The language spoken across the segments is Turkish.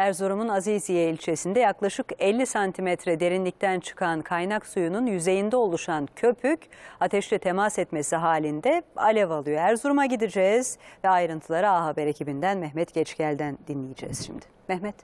Erzurum'un Aziziye ilçesinde yaklaşık 50 santimetre derinlikten çıkan kaynak suyunun yüzeyinde oluşan köpük ateşle temas etmesi halinde alev alıyor. Erzurum'a gideceğiz ve ayrıntıları A Haber ekibinden Mehmet Geçgel'den dinleyeceğiz şimdi. Mehmet.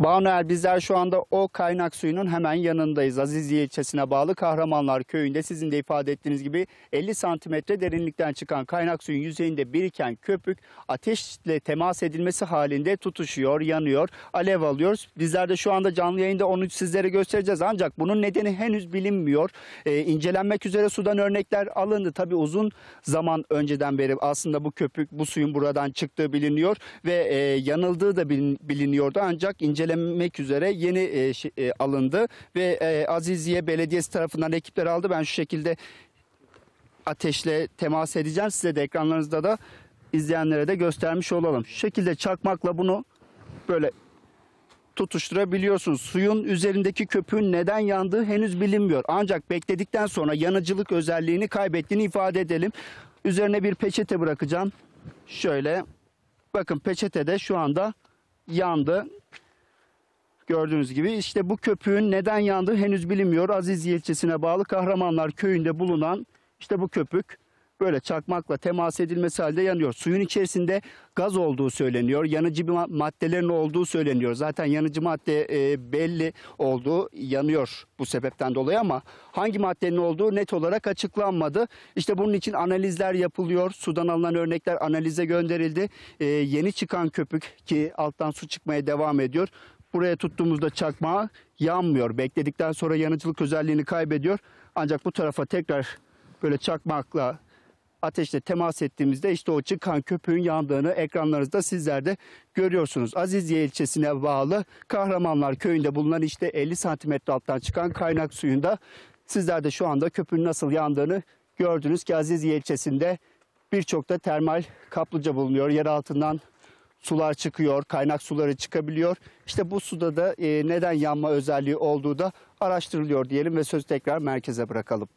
Banu bizler şu anda o kaynak suyunun hemen yanındayız. Azizye ilçesine bağlı Kahramanlar köyünde sizin de ifade ettiğiniz gibi 50 santimetre derinlikten çıkan kaynak suyun yüzeyinde biriken köpük ateşle temas edilmesi halinde tutuşuyor, yanıyor, alev alıyoruz. Bizler de şu anda canlı yayında onu sizlere göstereceğiz ancak bunun nedeni henüz bilinmiyor. Ee, incelenmek üzere sudan örnekler alındı. Tabi uzun zaman önceden beri aslında bu köpük bu suyun buradan çıktığı biliniyor ve e, yanıldığı da biliniyordu ancak incelenmek incelemek üzere yeni e, e, alındı ve e, Aziziye Belediyesi tarafından ekipler aldı. Ben şu şekilde ateşle temas edeceğim. Size de ekranlarınızda da izleyenlere de göstermiş olalım. Şu şekilde çakmakla bunu böyle tutuşturabiliyorsunuz. Suyun üzerindeki köpüğün neden yandığı henüz bilinmiyor. Ancak bekledikten sonra yanıcılık özelliğini kaybettiğini ifade edelim. Üzerine bir peçete bırakacağım. Şöyle bakın peçete de şu anda yandı. Gördüğünüz gibi işte bu köpüğün neden yandığı henüz bilinmiyor. Aziz ilçesine bağlı Kahramanlar köyünde bulunan işte bu köpük böyle çakmakla temas edilmesi halde yanıyor. Suyun içerisinde gaz olduğu söyleniyor. Yanıcı bir maddelerin olduğu söyleniyor. Zaten yanıcı madde e, belli olduğu yanıyor bu sebepten dolayı ama hangi maddenin olduğu net olarak açıklanmadı. İşte bunun için analizler yapılıyor. Sudan alınan örnekler analize gönderildi. E, yeni çıkan köpük ki alttan su çıkmaya devam ediyor. Buraya tuttuğumuzda çakmağı yanmıyor. Bekledikten sonra yanıcılık özelliğini kaybediyor. Ancak bu tarafa tekrar böyle çakmakla ateşle temas ettiğimizde işte o çıkan köpüğün yandığını ekranlarınızda sizler de görüyorsunuz. Azizye ilçesine bağlı Kahramanlar köyünde bulunan işte 50 santimetre alttan çıkan kaynak suyunda sizler de şu anda köpüğün nasıl yandığını gördünüz ki Azizye ilçesinde birçok da termal kaplıca bulunuyor. Yer altından sular çıkıyor, kaynak suları çıkabiliyor. İşte bu suda da e, neden yanma özelliği olduğu da araştırılıyor diyelim ve sözü tekrar merkeze bırakalım.